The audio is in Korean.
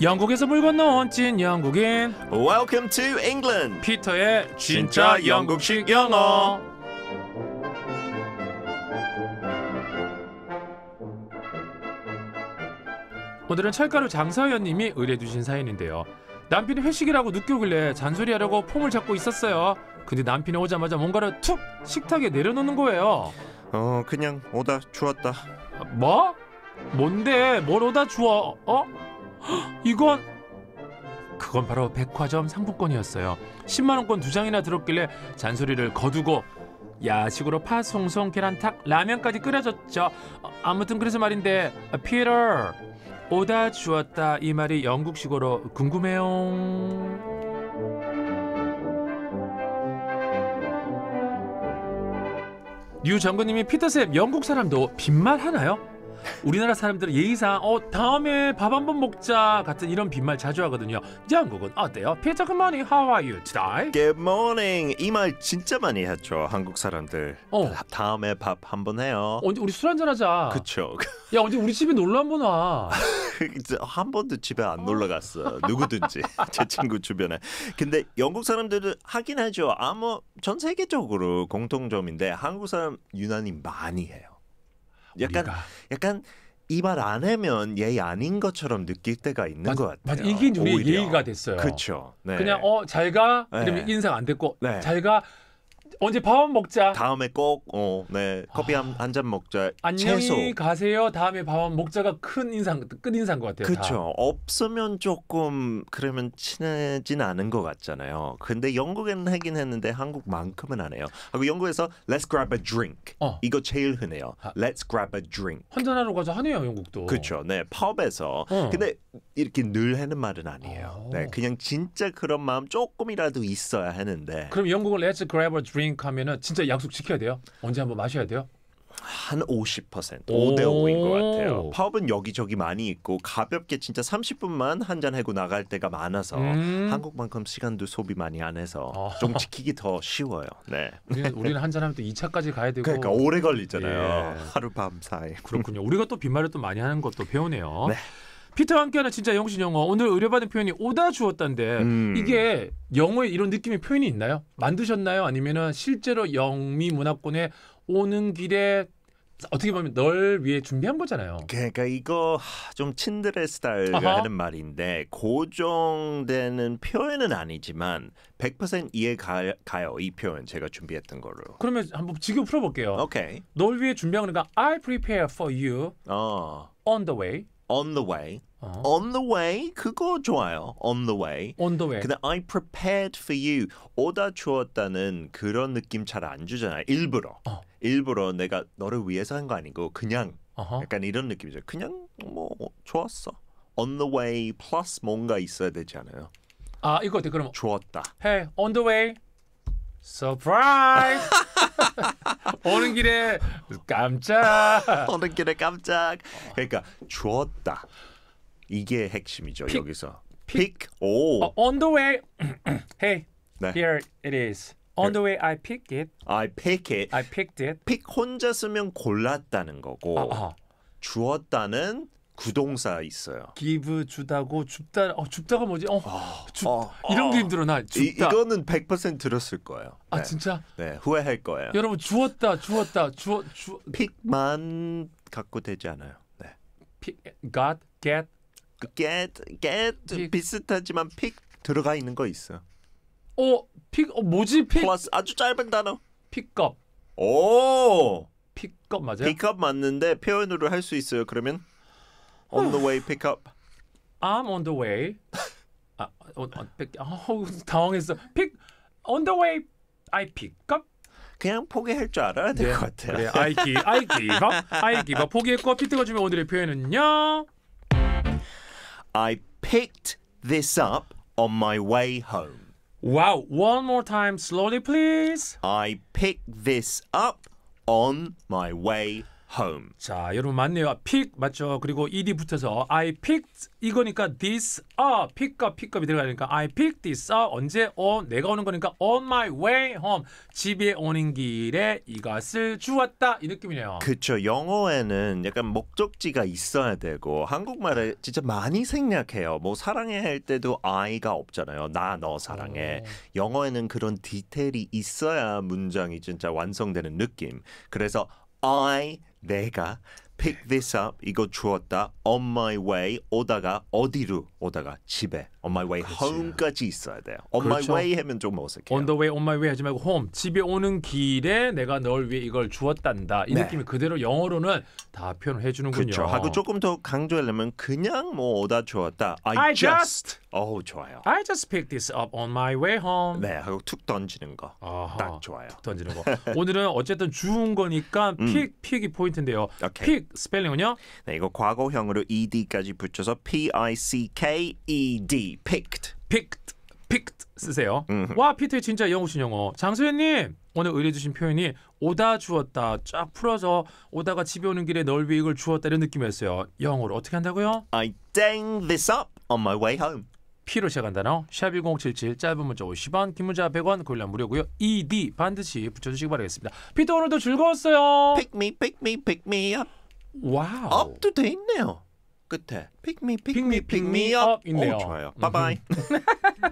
영국에서 물 건너온 찐 영국인 Welcome to England 피터의 진짜 영국식 영어 오늘은 철가루 장사위님이 의뢰해주신 사연인데요 남편이 회식이라고 늦게 오길래 잔소리하려고 폼을 잡고 있었어요 근데 남편이 오자마자 뭔가를 툭 식탁에 내려놓는 거예요 어 그냥 오다 주웠다 뭐? 뭔데? 뭘 오다 주워? 어? 이건 그건 바로 백화점 상품권이었어요. 10만 원권 두 장이나 들었길래 잔소리를 거두고 야식으로 파송송 계란탁 라면까지 끓여줬죠. 어, 아무튼 그래서 말인데 피터 어, 오다 주었다 이 말이 영국식으로 궁금해요. 뉴 장군님이 피터쌤 영국 사람도 빈말 하나요? 우리나라 사람들은 예의상 어 다음에 밥 한번 먹자 같은 이런 빈말 자주 하거든요. 이국은 어때요? 피자 good morning, how are you today? Good morning. 이 말 진짜 많이 했죠 한국 사람들. 어. 다- 음에밥 한번 해요. 언제 우리 술 한잔 하자. 그쵸. 야 언제 우리 집에 놀러 한번 와. 한 번도 집에 안 놀러 갔어. 누구든지 제 친구 주변에. 근데 영국 사람들도 하긴 하죠. 아무 전 세계적으로 공통점인데 한국 사람 유난히 많이 해요. 약간 우리가. 약간 이 말 안 하면 예의 아닌 것처럼 느낄 때가 있는 맞, 것 같아요. 맞아. 이게 우리 예의가 됐어요. 그렇죠. 네. 그냥 어 잘가 그러면 네. 인사 안 됐고 네. 잘가 언제 밥한 먹자. 다음에 꼭 어, 네. 커피 아. 한잔 먹자. 안녕히 채소. 가세요. 다음에 밥 먹자가 큰 인상 끝 인상 것 같아요. 그렇죠. 없으면 조금 그러면 친해진 않은 것 같잖아요. 근데 영국에는 하긴 했는데 한국만큼은 안 해요. 하고 영국에서 let's grab a drink. 어. 이거 제일 흔해요. 아. let's grab a drink. 한잔하러 가자 하네요, 영국도. 그렇죠. 네. 펍에서. 어. 근데 이렇게 늘 하는 말은 아니에요. 어. 네. 그냥 진짜 그런 마음 조금이라도 있어야 하는데. 그럼 영국은 let's grab a drink 오브 하면은 진짜 약속 지켜야 돼요. 언제 한번 마셔야 돼요. 한 50%, 5대 5인 것 같아요. 팝은 여기저기 많이 있고 가볍게 진짜 30분만 한 잔 하고 나갈 때가 많아서 음. 한국만큼 시간도 소비 많이 안 해서 아. 좀 지키기 더 쉬워요. 네. 우리는, 우리는 한 잔 하면 또 2차까지 가야 되고 그러니까 오래 걸리잖아요. 예. 하룻밤 사이. 그렇군요. 우리가 또 빈말을 또 많이 하는 것도 배우네요. 네. 피터와 함께하는 진짜 영신 영어 오늘 의뢰받은 표현이 오다 주었다인데 음. 이게 영어에 이런 느낌의 표현이 있나요? 만드셨나요? 아니면은 실제로 영미 문화권에 오는 길에 어떻게 보면 널 위해 준비한 거잖아요. 그러니까 이거 좀 친들의 스타일가 아는 말인데 고정되는 표현은 아니지만 100% 이해 가, 요이 표현 제가 준비했던 걸로. 그러면 한번 지금 풀어볼게요. 오케이. 널 위해 준비한 거 I prepare for you 어. on the way. On the way. 어. On the way 그거 좋아요. On the way. On the way. 근데 I prepared for you 오다 주었다는 그런 느낌 잘 안 주잖아요. 일부러. 어. 일부러 내가 너를 위해서 한 거 아니고 그냥 어허. 약간 이런 느낌이죠. 그냥 뭐 좋았어. On the way plus 뭔가 있어야 되지 않아요? 아 이거 어때 그럼 좋았다. Hey, on the way. Surprise! 오는 길에 깜짝. 오는 길에 깜짝. 그러니까 좋았다. 이게 핵심이죠 픽, 여기서. Pick. 오. Uh, 어, on the way. hey. 네. Here it is. 그 On the way I p i c k it. I pick it. I picked it. pick 혼자 쓰면 골랐다는 거고 아하. 아. 주었다는 구동사 있어요. give 주다고 줍다 어 줍다가 뭐지? 어, 어, 줍 어, 이런 게 힘들어 나 줍다. 이, 이거는 100% 들었을 거예요. 아 네. 진짜? 네 후회할 거예요. 여러분 주었다 주었다 주어 주 픽만 갖고 되지 않아요. 네. pick got get 그 get get pick. 비슷하지만 픽 들어가 있는 거 있어. 어, 픽, 어, 뭐지, 픽? 플러스 아주 짧은 단어. 픽업. 오. 픽업 맞아요? 픽업 맞는데 표현으로 할 수 있어요. 그러면 on the way pick up. I'm on the way. 아, on, on, pick, 어우, 당황했어. Pick on the way I pick up. 그냥 포기할 줄 알아야 될 것 같아요. 그래, I give, I give up, I give up. 포기했고 피트가 주면 오늘의 표현은요. I picked this up on my way home. Wow, one more time, slowly, please. I picked this up on my way 하음. 자, 여러분 맞네요. 아, pick 맞죠? 그리고 ed 붙어서 I picked 이거니까 this up. i c k 업 pickup이 들어가니까 I picked this u 언제 on 어, 내가 오는 거니까 on my way home. 집에 오는 길에 이것을 주었다. 이 느낌이네요. 그렇죠. 영어에는 약간 목적지가 있어야 되고 한국말에 진짜 많이 생략해요. 뭐 사랑해 할 때도 I가 없잖아요. 나 너 사랑해. 오. 어. 영어에는 그런 디테일이 있어야 문장이 진짜 완성되는 느낌. 그래서 I, Vega, pick this up 이거 주었다 on my way 오다가 어디로 오다가 집에 on my way 그렇지. home까지 있어야 돼요. on 그렇죠. my way 하면 좀 어색해요. on the way on my way 하지 말고 home 집에 오는 길에 내가 널 위해 이걸 주었단다 이 네. 느낌이 그대로 영어로는 다 표현을 해주는군요. 그렇죠. 하고 조금 더 강조하려면 그냥 뭐 오다 주었다 I, I just 어우 좋아요. I just picked this up on my way home. 네 하고 툭 던지는 거 딱 좋아요. 툭 던지는 거 오늘은 어쨌든 주운 거니까 픽 음. 픽이 포인트인데요. 오케이. 픽 스펠링은요? 네, 이거 과거형으로 ed까지 붙여서 p i c k e d picked. picked. picked 쓰세요. 음흠. 와, 피트 진짜 영어신 영어. 장소연님 오늘 의뢰주신 표현이 오다 주었다 쫙 풀어서 오다가 집에 오는 길에 널 위해 이걸 주었다 이런 느낌이었어요. 영어로 어떻게 한다고요? I dang this up on my way home. P로 시작한 단어 샵1077 짧은 문자 50원 긴 문자 100원 고릴라 무료고요. ED 반드시 붙여주시기 바라겠습니다. 피터 오늘도 즐거웠어요. Pick me, pick me, pick me up. 와우. 업도 돼 있네요. 끝에 pick me, pick, pick me, pick me up. 있네요. 오, 좋아요. 바이바이.